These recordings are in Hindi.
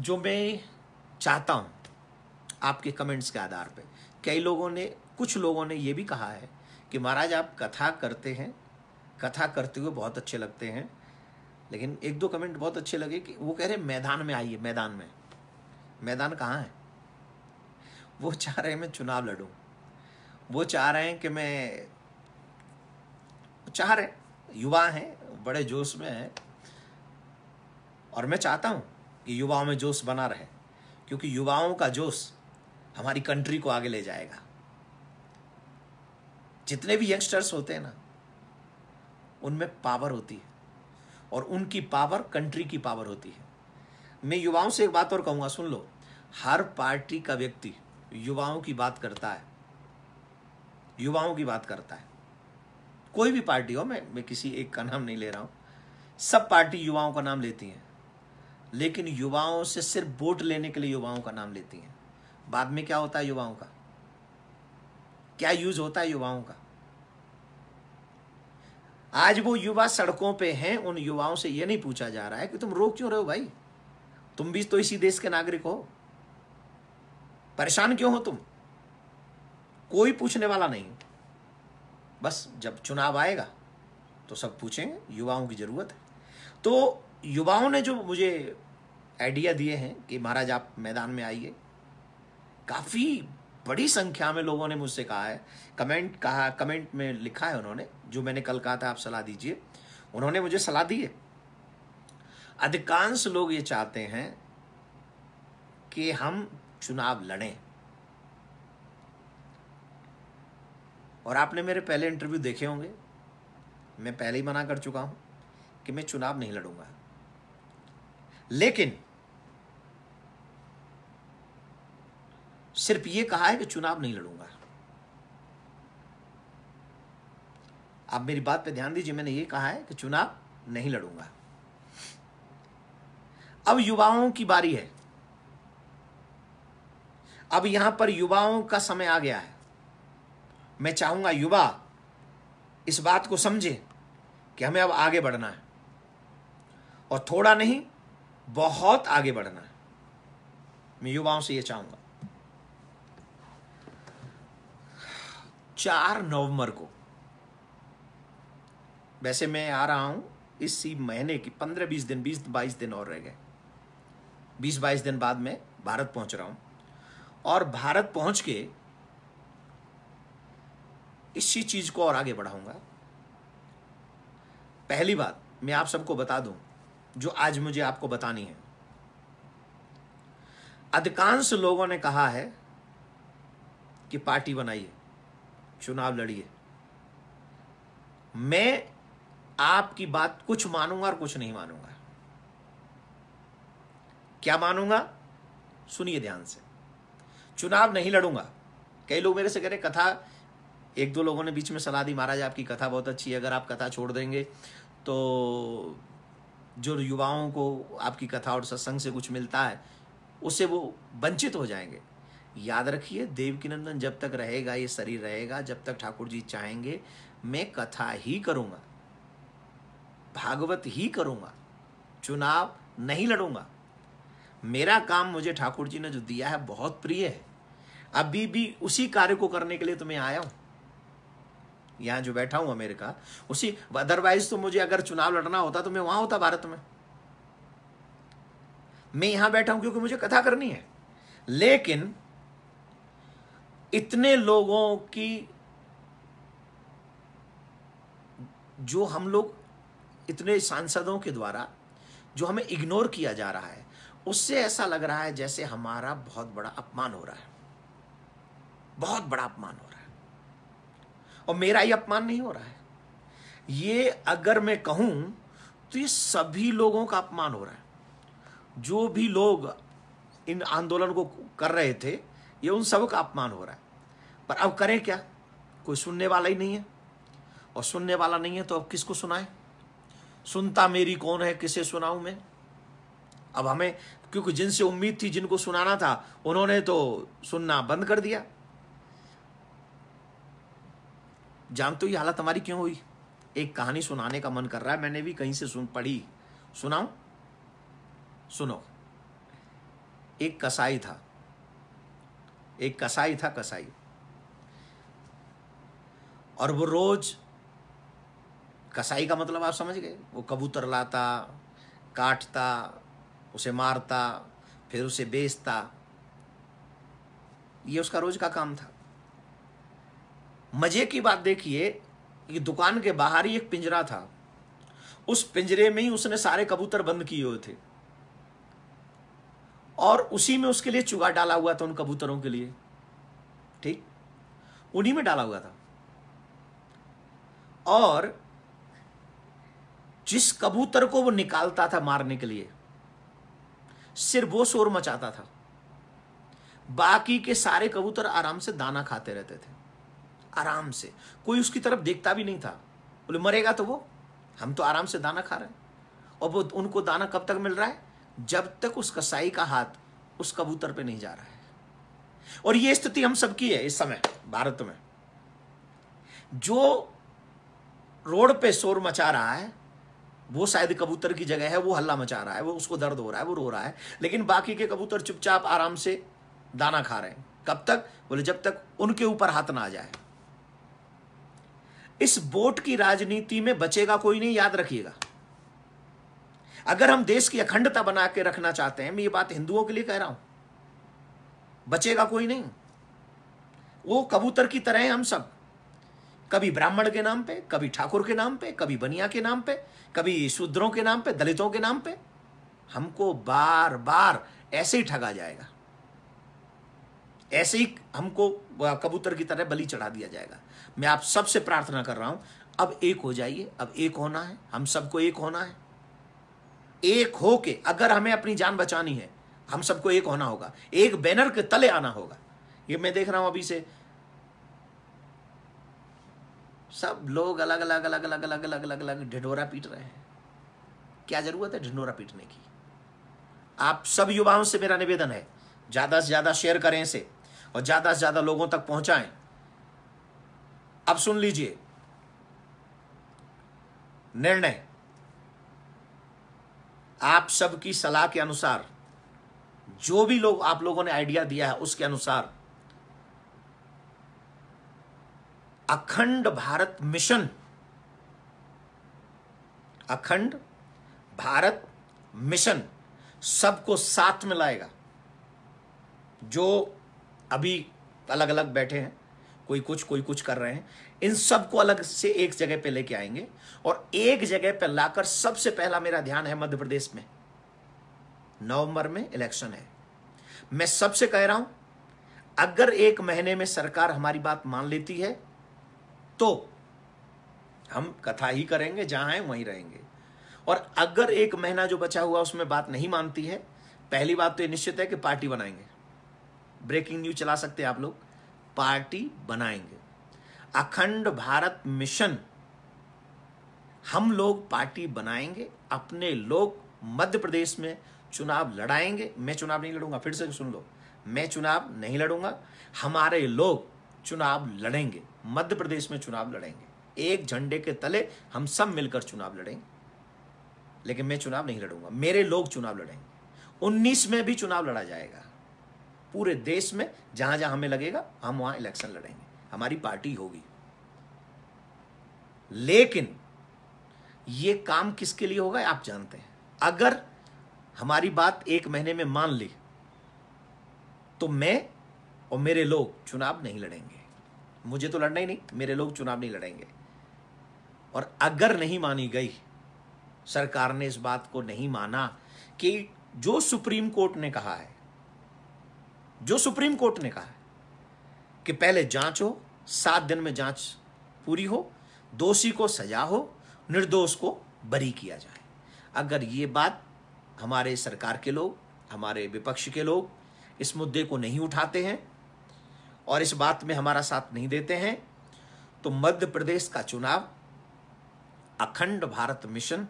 जो मैं चाहता हूँ आपके कमेंट्स के आधार पे कई लोगों ने कुछ लोगों ने यह भी कहा है कि महाराज आप कथा करते हैं कथा करते हुए बहुत अच्छे लगते हैं लेकिन एक दो कमेंट बहुत अच्छे लगे कि वो कह रहे मैदान में आइए मैदान में मैदान कहाँ है वो चाह रहे हैं मैं चुनाव लड़ूं वो चाह रहे हैं कि मैं चाह रहे युवा हैं बड़े जोश में हैं और मैं चाहता हूँ कि युवाओं में जोश बना रहे क्योंकि युवाओं का जोश हमारी कंट्री को आगे ले जाएगा जितने भी यंगस्टर्स होते हैं ना उनमें पावर होती है और उनकी पावर कंट्री की पावर होती है मैं युवाओं से एक बात और कहूंगा सुन लो हर पार्टी का व्यक्ति युवाओं की बात करता है युवाओं की बात करता है कोई भी पार्टी हो मैं मैं किसी एक का नाम नहीं ले रहा हूं सब पार्टी युवाओं का नाम लेती हैं लेकिन युवाओं से सिर्फ वोट लेने के लिए युवाओं का नाम लेती हैं बाद में क्या होता है युवाओं का क्या यूज होता है युवाओं का आज वो युवा सड़कों पे हैं उन युवाओं से ये नहीं पूछा जा रहा है कि तुम रो क्यों रहे हो भाई तुम भी तो इसी देश के नागरिक हो परेशान क्यों हो तुम कोई पूछने वाला नहीं बस जब चुनाव आएगा तो सब पूछेंगे युवाओं की जरूरत है तो युवाओं ने जो मुझे आइडिया दिए हैं कि महाराज आप मैदान में आइए काफ़ी बड़ी संख्या में लोगों ने मुझसे कहा है कमेंट कहा कमेंट में लिखा है उन्होंने जो मैंने कल कहा था आप सलाह दीजिए उन्होंने मुझे सलाह दी है अधिकांश लोग ये चाहते हैं कि हम चुनाव लड़ें और आपने मेरे पहले इंटरव्यू देखे होंगे मैं पहले ही मना कर चुका हूं कि मैं चुनाव नहीं लड़ूंगा लेकिन सिर्फ ये कहा है कि चुनाव नहीं लड़ूंगा आप मेरी बात पे ध्यान दीजिए मैंने ये कहा है कि चुनाव नहीं लड़ूंगा अब युवाओं की बारी है अब यहां पर युवाओं का समय आ गया है मैं चाहूंगा युवा इस बात को समझे कि हमें अब आगे बढ़ना है और थोड़ा नहीं बहुत आगे बढ़ना है मैं युवाओं से यह चाहूंगा चार नवंबर को वैसे मैं आ रहा हूं इसी महीने की पंद्रह बीस दिन बीस बाईस दिन और रह गए बीस बाईस दिन बाद मैं भारत पहुंच रहा हूं और भारत पहुंच के इसी चीज को और आगे बढ़ाऊंगा पहली बात मैं आप सबको बता दूं जो आज मुझे आपको बतानी है अधिकांश लोगों ने कहा है कि पार्टी बनाइए चुनाव लड़िए मैं आपकी बात कुछ मानूंगा और कुछ नहीं मानूंगा क्या मानूंगा सुनिए ध्यान से चुनाव नहीं लड़ूंगा कई लोग मेरे से कह रहे कथा एक दो लोगों ने बीच में सलाह दी महाराज आपकी कथा बहुत अच्छी है अगर आप कथा छोड़ देंगे तो जो युवाओं को आपकी कथा और सत्संग से कुछ मिलता है उससे वो वंचित हो जाएंगे याद रखिए देव की नंदन जब तक रहेगा ये शरीर रहेगा जब तक ठाकुर जी चाहेंगे मैं कथा ही करूँगा भागवत ही करूंगा चुनाव नहीं लड़ूंगा मेरा काम मुझे ठाकुर जी ने जो दिया है बहुत प्रिय है अभी भी उसी कार्य को करने के लिए तुम्हें आया हूँ यहाँ जो बैठा हूँ अमेरिका उसी अदरवाइज तो मुझे अगर चुनाव लड़ना होता तो मैं वहां होता भारत में मैं यहां बैठा हूं क्योंकि मुझे कथा करनी है लेकिन इतने लोगों की जो हम लोग इतने सांसदों के द्वारा जो हमें इग्नोर किया जा रहा है उससे ऐसा लग रहा है जैसे हमारा बहुत बड़ा अपमान हो रहा है बहुत बड़ा अपमान हो रहा है और मेरा ही अपमान नहीं हो रहा है ये अगर मैं कहूं तो ये सभी लोगों का अपमान हो रहा है जो भी लोग इन आंदोलन को कर रहे थे ये उन सब का अपमान हो रहा है पर अब करें क्या कोई सुनने वाला ही नहीं है और सुनने वाला नहीं है तो अब किसको सुनाए सुनता मेरी कौन है किसे सुनाऊं मैं अब हमें क्योंकि जिनसे उम्मीद थी जिनको सुनाना था उन्होंने तो सुनना बंद कर दिया जानते हो ये हालत हमारी क्यों हुई एक कहानी सुनाने का मन कर रहा है मैंने भी कहीं से सुन पढ़ी सुनाओ सुनो एक कसाई था एक कसाई था कसाई और वो रोज कसाई का मतलब आप समझ गए वो कबूतर लाता काटता उसे मारता फिर उसे बेचता ये उसका रोज का काम था मज़े की बात देखिए कि दुकान के बाहर ही एक पिंजरा था उस पिंजरे में ही उसने सारे कबूतर बंद किए हुए थे और उसी में उसके लिए चुगा डाला हुआ था उन कबूतरों के लिए ठीक उन्हीं में डाला हुआ था और जिस कबूतर को वो निकालता था मारने के लिए सिर्फ वो शोर मचाता था बाकी के सारे कबूतर आराम से दाना खाते रहते थे आराम से कोई उसकी तरफ देखता भी नहीं था बोले मरेगा तो वो हम तो आराम से दाना खा रहे हैं और वो उनको दाना कब तक मिल रहा है जब तक उस कसाई का हाथ उस कबूतर पे नहीं जा रहा है और ये स्थिति हम सबकी है इस समय भारत में जो रोड पे शोर मचा रहा है वो शायद कबूतर की जगह है वो हल्ला मचा रहा है वो उसको दर्द हो रहा है वो रो रहा है लेकिन बाकी के कबूतर चुपचाप आराम से दाना खा रहे हैं कब तक बोले जब तक उनके ऊपर हाथ ना आ जाए इस वोट की राजनीति में बचेगा कोई नहीं याद रखिएगा अगर हम देश की अखंडता बना के रखना चाहते हैं मैं ये बात हिंदुओं के लिए कह रहा हूं बचेगा कोई नहीं वो कबूतर की तरह हैं हम सब कभी ब्राह्मण के नाम पे कभी ठाकुर के नाम पे कभी बनिया के नाम पे कभी शूद्रों के नाम पे दलितों के नाम पे हमको बार बार ऐसे ही ठगा जाएगा ऐसे ही हमको कबूतर की तरह बलि चढ़ा दिया जाएगा मैं आप सबसे प्रार्थना कर रहा हूं अब एक हो जाइए अब एक होना है हम सबको एक होना है एक हो के अगर हमें अपनी जान बचानी है हम सबको एक होना होगा एक बैनर के तले आना होगा ये मैं देख रहा हूं अभी से सब लोग अलग अलग अलग अलग अलग अलग अलग अलग ढिंडोरा पीट रहे हैं क्या जरूरत है ढिंडोरा पीटने की आप सब युवाओं से मेरा निवेदन है ज़्यादा से ज़्यादा शेयर करें इसे और ज़्यादा से ज़्यादा लोगों तक पहुंचाएं अब सुन लीजिए निर्णय आप सबकी सलाह के अनुसार जो भी लोग आप लोगों ने आइडिया दिया है उसके अनुसार अखंड भारत मिशन अखंड भारत मिशन सबको साथ में लाएगा जो अभी अलग अलग बैठे हैं कोई कुछ कोई कुछ कर रहे हैं इन सबको अलग से एक जगह पे लेके आएंगे और एक जगह पे लाकर सबसे पहला मेरा ध्यान है मध्य प्रदेश में नवंबर में इलेक्शन है मैं सबसे कह रहा हूं अगर एक महीने में सरकार हमारी बात मान लेती है तो हम कथा ही करेंगे जहां है वहीं रहेंगे और अगर एक महीना जो बचा हुआ उसमें बात नहीं मानती है पहली बात तो यह निश्चित है कि पार्टी बनाएंगे ब्रेकिंग न्यूज चला सकते हैं आप लोग पार्टी बनाएंगे अखंड भारत मिशन हम लोग पार्टी बनाएंगे अपने लोग मध्य प्रदेश में चुनाव लड़ाएंगे मैं चुनाव नहीं लड़ूंगा फिर से सुन लो मैं चुनाव नहीं लड़ूंगा हमारे लोग चुनाव लड़ेंगे मध्य प्रदेश में चुनाव लड़ेंगे एक झंडे के तले हम सब मिलकर चुनाव लड़ेंगे लेकिन मैं चुनाव नहीं लड़ूंगा मेरे लोग चुनाव लड़ेंगे उन्नीस में भी चुनाव लड़ा जाएगा पूरे देश में जहां जहां हमें लगेगा हम वहां इलेक्शन लड़ेंगे हमारी पार्टी होगी लेकिन यह काम किसके लिए होगा आप जानते हैं अगर हमारी बात एक महीने में मान ली तो मैं और मेरे लोग चुनाव नहीं लड़ेंगे मुझे तो लड़ना ही नहीं मेरे लोग चुनाव नहीं लड़ेंगे और अगर नहीं मानी गई सरकार ने इस बात को नहीं माना कि जो सुप्रीम कोर्ट ने कहा है जो सुप्रीम कोर्ट ने कहा है कि पहले जांच हो सात दिन में जांच पूरी हो दोषी को सजा हो निर्दोष को बरी किया जाए अगर ये बात हमारे सरकार के लोग हमारे विपक्ष के लोग इस मुद्दे को नहीं उठाते हैं और इस बात में हमारा साथ नहीं देते हैं तो मध्य प्रदेश का चुनाव अखंड भारत मिशन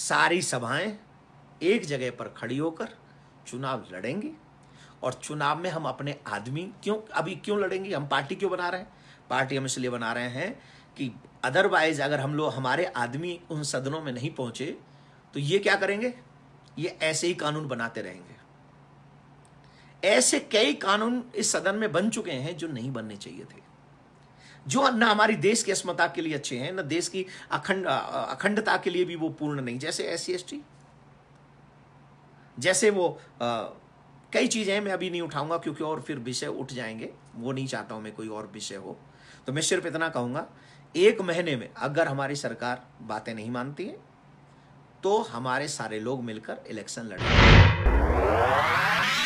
सारी सभाएं एक जगह पर खड़ी होकर चुनाव लड़ेंगे और चुनाव में हम अपने आदमी क्यों अभी क्यों लड़ेंगे हम पार्टी क्यों बना रहे हैं पार्टी हम इसलिए बना रहे हैं कि अदरवाइज अगर हम लोग हमारे आदमी उन सदनों में नहीं पहुंचे तो ये क्या करेंगे ये ऐसे ही कानून बनाते रहेंगे ऐसे कई कानून इस सदन में बन चुके हैं जो नहीं बनने चाहिए थे जो ना हमारी देश की अस्मता के लिए अच्छे हैं ना देश की अखंड अखंडता के लिए भी वो पूर्ण नहीं जैसे एस सी जैसे वो आ, कई चीज़ें मैं अभी नहीं उठाऊंगा क्योंकि और फिर विषय उठ जाएंगे वो नहीं चाहता हूँ मैं कोई और विषय हो तो मैं सिर्फ इतना कहूँगा एक महीने में अगर हमारी सरकार बातें नहीं मानती है तो हमारे सारे लोग मिलकर इलेक्शन लड़ेंगे